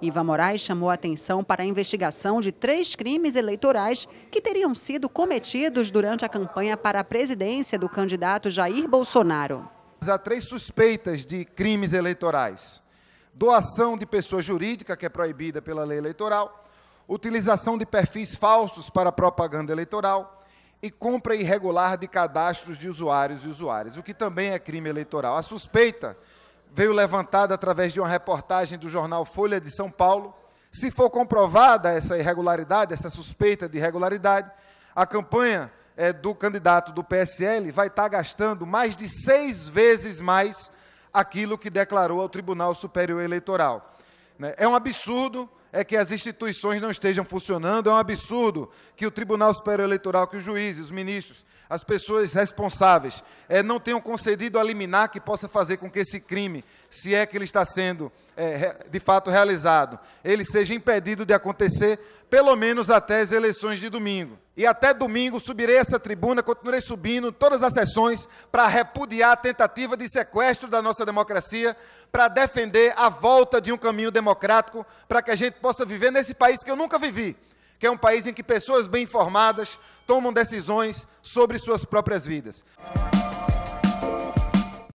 Iva Moraes chamou a atenção para a investigação de três crimes eleitorais que teriam sido cometidos durante a campanha para a presidência do candidato Jair Bolsonaro. Há três suspeitas de crimes eleitorais: doação de pessoa jurídica, que é proibida pela lei eleitoral, utilização de perfis falsos para propaganda eleitoral e compra irregular de cadastros de usuários e usuárias, o que também é crime eleitoral. A suspeita veio levantada através de uma reportagem do jornal Folha de São Paulo. Se for comprovada essa irregularidade, essa suspeita de irregularidade, a campanha é, do candidato do PSL vai estar tá gastando mais de seis vezes mais aquilo que declarou ao Tribunal Superior Eleitoral. Né? É um absurdo é que as instituições não estejam funcionando, é um absurdo que o Tribunal Superior Eleitoral, que os juízes, os ministros, as pessoas responsáveis é, não tenham concedido a liminar que possa fazer com que esse crime, se é que ele está sendo é, de fato realizado, ele seja impedido de acontecer, pelo menos até as eleições de domingo. E até domingo subirei essa tribuna, continuarei subindo todas as sessões para repudiar a tentativa de sequestro da nossa democracia, para defender a volta de um caminho democrático, para que a gente possa viver nesse país que eu nunca vivi, que é um país em que pessoas bem informadas tomam decisões sobre suas próprias vidas.